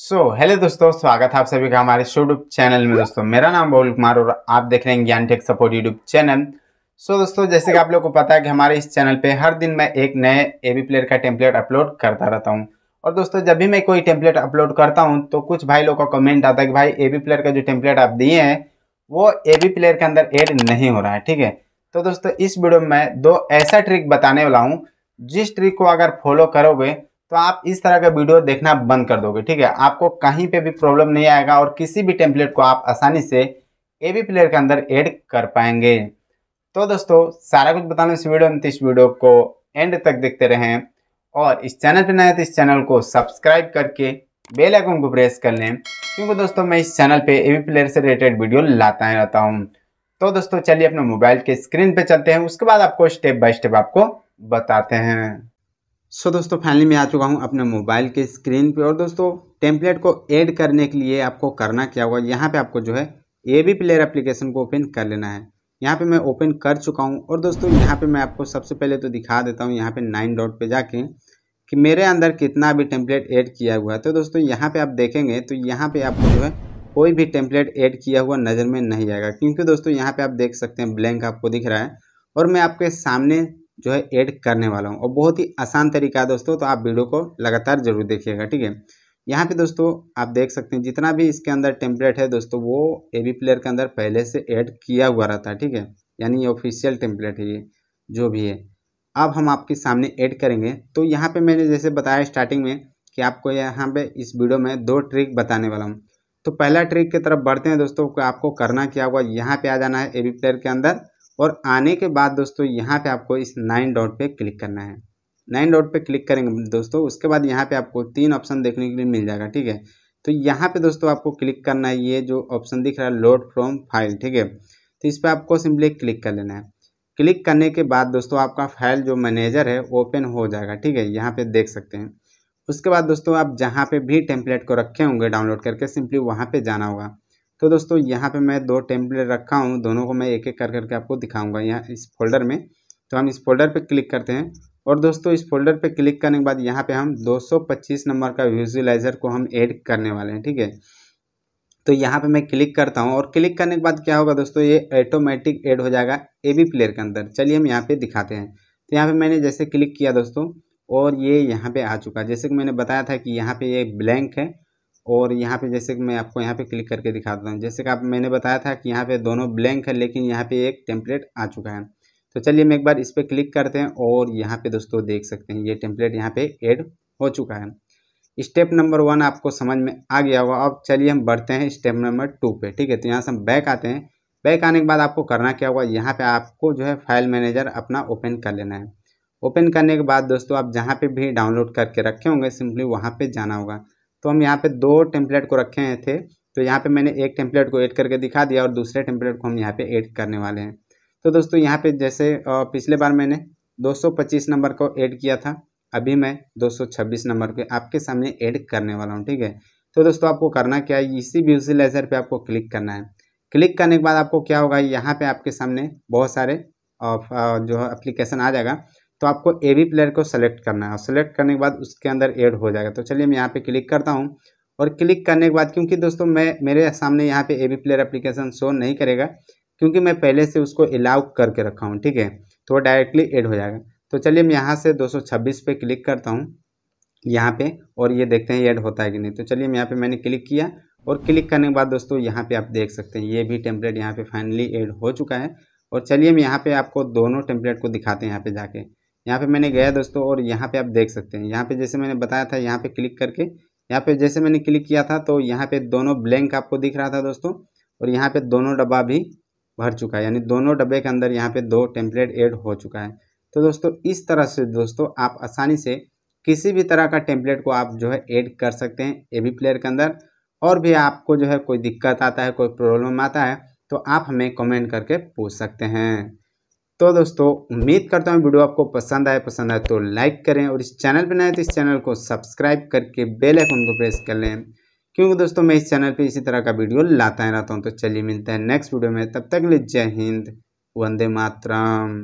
सो so, hello दोस्तों स्वागत है आप सभी का हमारे यूट्यूब चैनल में दोस्तों मेरा नाम बहुल कुमार और आप देख रहे हैं Gyan tech support YouTube channel so so, दोस्तों जैसे कि आप लोग को पता है कि हमारे इस चैनल पे हर दिन मैं एक नए ए बी प्लेयर का टेम्पलेट अपलोड करता रहता हूँ और दोस्तों जब भी मैं कोई टेम्पलेट अपलोड करता हूँ तो कुछ भाई लोग का कमेंट आता है कि भाई ए बी प्लेयर का जो टेम्पलेट आप दिए हैं वो ए बी प्लेयर के अंदर एड नहीं हो रहा है ठीक है तो दोस्तों इस वीडियो में मैं दो ऐसा ट्रिक बताने वाला हूँ जिस ट्रिक को अगर फॉलो करोगे तो आप इस तरह का वीडियो देखना बंद कर दोगे ठीक है आपको कहीं पे भी प्रॉब्लम नहीं आएगा और किसी भी टेम्पलेट को आप आसानी से ए बी प्लेयर के अंदर एड कर पाएंगे तो दोस्तों सारा कुछ बताने इस वीडियो में तो इस वीडियो को एंड तक देखते रहें और इस चैनल पर नए तो इस चैनल को सब्सक्राइब करके बेल आइकन को प्रेस कर लें क्योंकि दोस्तों मैं इस चैनल पे ए प्लेयर से रिलेटेड वीडियो लाता रहता हूँ तो दोस्तों चलिए अपने मोबाइल के स्क्रीन पे चलते हैं उसके बाद आपको स्टेप बाय स्टेप आपको बताते हैं सो दोस्तों फाइनली मैं आ चुका हूँ अपने मोबाइल के स्क्रीन पे और दोस्तों टेम्पलेट को ऐड करने के लिए आपको करना क्या होगा यहाँ पे आपको जो है ए बी प्लेयर एप्लीकेशन को ओपन कर लेना है यहाँ पे मैं ओपन कर चुका हूँ और दोस्तों यहाँ पे मैं आपको सबसे पहले तो दिखा देता हूँ यहाँ पे नाइन डॉट पे जाके कि मेरे अंदर कितना भी टेम्पलेट ऐड किया हुआ है तो दोस्तों यहाँ पर आप देखेंगे तो यहाँ पर आपको जो है कोई भी टेम्पलेट ऐड किया हुआ नज़र में नहीं आएगा क्योंकि दोस्तों यहाँ पर आप देख सकते हैं ब्लैंक आपको दिख रहा है और मैं आपके सामने जो है ऐड करने वाला हूँ और बहुत ही आसान तरीका है दोस्तों तो आप वीडियो को लगातार जरूर देखिएगा ठीक है यहाँ पे दोस्तों आप देख सकते हैं जितना भी इसके अंदर टेम्पलेट है दोस्तों वो ए बी प्लेयर के अंदर पहले से ऐड किया हुआ रहता है ठीक है यानी ये ऑफिशियल टेम्पलेट है ये जो भी है अब हम आपके सामने ऐड करेंगे तो यहाँ पे मैंने जैसे बताया स्टार्टिंग में कि आपको यहाँ पे इस वीडियो में दो ट्रिक बताने वाला हूँ तो पहला ट्रिक की तरफ बढ़ते हैं दोस्तों आपको करना क्या होगा यहाँ पे आ जाना है ए बी प्लेयर के अंदर और आने के बाद दोस्तों यहाँ पे आपको इस नाइन डॉट पे क्लिक करना है नाइन डॉट पे क्लिक करेंगे दोस्तों उसके बाद यहाँ पे आपको तीन ऑप्शन देखने के लिए मिल जाएगा ठीक है तो यहाँ पे दोस्तों आपको क्लिक करना है ये जो ऑप्शन दिख रहा है लोड फ्रॉम फाइल ठीक है तो इस पर आपको सिंपली क्लिक कर लेना है क्लिक करने के बाद दोस्तों आपका फाइल जो मैनेजर है ओपन हो जाएगा ठीक है यहाँ पे देख सकते हैं उसके बाद दोस्तों आप जहाँ पे भी टेम्पलेट को रखे होंगे डाउनलोड करके सिंपली वहाँ पे जाना होगा तो दोस्तों यहाँ पे मैं दो टेम्पलेट रखा हूँ दोनों को मैं एक एक कर करके आपको दिखाऊंगा यहाँ इस फोल्डर में तो हम इस फोल्डर पे क्लिक करते हैं और दोस्तों इस फोल्डर पे क्लिक करने के बाद यहाँ पे हम 225 नंबर का विजुअलाइजर को हम ऐड करने वाले हैं ठीक है तो यहाँ पे मैं क्लिक करता हूँ और क्लिक करने के बाद क्या होगा दोस्तों ये ऑटोमेटिक एड हो जाएगा ए बी प्लेयर के अंदर चलिए हम यहाँ पे दिखाते हैं तो यहाँ पे मैंने जैसे क्लिक किया दोस्तों और ये यहाँ पे आ चुका जैसे कि मैंने बताया था कि यहाँ पे ये ब्लैंक है और यहाँ पे जैसे कि मैं आपको यहाँ पे क्लिक करके दिखाता हूँ जैसे कि आप मैंने बताया था कि यहाँ पे दोनों ब्लैंक है लेकिन यहाँ पे एक टेम्पलेट आ चुका है तो चलिए मैं एक बार इस पर क्लिक करते हैं और यहाँ पे दोस्तों देख सकते हैं ये टेम्पलेट यहाँ पे एड हो चुका है स्टेप नंबर वन आपको समझ में आ गया होगा अब चलिए हम बढ़ते हैं स्टेप नंबर टू पे ठीक है तो यहाँ से हम बैक आते हैं बैक आने के बाद आपको करना क्या होगा यहाँ पे आपको जो है फाइल मैनेजर अपना ओपन कर लेना है ओपन करने के बाद दोस्तों आप जहाँ पे भी डाउनलोड करके रखे होंगे सिंपली वहाँ पे जाना होगा तो हम यहाँ पे दो टेम्पलेट को रखे हैं थे तो यहाँ पे मैंने एक टेम्पलेट को ऐड करके दिखा दिया और दूसरे टेम्पलेट को हम यहाँ पे ऐड करने वाले हैं तो दोस्तों यहाँ पे जैसे पिछले बार मैंने 225 नंबर को ऐड किया था अभी मैं 226 नंबर को आपके सामने ऐड करने वाला हूँ ठीक है तो दोस्तों आपको करना क्या है इसी व्यूजिलाइजर पर आपको क्लिक करना है क्लिक करने के बाद आपको क्या होगा यहाँ पर आपके सामने बहुत सारे जो है अप्लीकेशन आ जाएगा तो आपको ए बी प्लेयर को सेलेक्ट करना है और सेलेक्ट करने के बाद उसके अंदर ऐड हो जाएगा तो चलिए मैं यहाँ पे क्लिक करता हूँ और क्लिक करने के बाद क्योंकि दोस्तों मैं मेरे सामने यहाँ पे A B player application show नहीं करेगा क्योंकि मैं पहले से उसको अलाउ करके रखा हूँ ठीक है तो वो डायरेक्टली एड हो जाएगा तो चलिए मैं यहाँ से छब्बीस पे क्लिक करता हूँ यहाँ पे और ये देखते हैं ऐड होता है कि नहीं तो चलिए मैं यहाँ पे मैंने क्लिक किया और क्लिक करने के बाद दोस्तों यहाँ पे आप देख सकते हैं ये भी टेम्पलेट यहाँ पे फाइनली एड हो चुका है और चलिए हम यहाँ पे आपको दोनों टेम्पलेट को दिखाते हैं यहाँ पे जाके यहाँ पे मैंने गया दोस्तों और यहाँ पे आप देख सकते हैं यहाँ पे जैसे मैंने बताया था यहाँ पे क्लिक करके यहाँ पे जैसे मैंने क्लिक किया था तो यहाँ पे दोनों ब्लैंक आपको दिख रहा था दोस्तों और यहाँ पे दोनों डब्बा भी भर चुका है यानी दोनों डब्बे के अंदर यहाँ पे दो टेम्पलेट एड हो चुका है तो दोस्तों इस तरह से दोस्तों आप आसानी से किसी भी तरह का टेम्पलेट को आप जो है एड कर सकते हैं ए बी प्लेयर के अंदर और भी आपको जो है कोई दिक्कत आता है कोई प्रॉब्लम आता है तो आप हमें कमेंट करके पूछ सकते हैं तो दोस्तों उम्मीद करता हूँ वीडियो आपको पसंद आए पसंद आए तो लाइक करें और इस चैनल पर नए तो इस चैनल को सब्सक्राइब करके बेल आइकन को प्रेस कर लें क्योंकि दोस्तों मैं इस चैनल पे इसी तरह का वीडियो लाता ही रहता हूँ तो चलिए मिलते हैं नेक्स्ट वीडियो में तब तक के लिए जय हिंद वंदे मातरम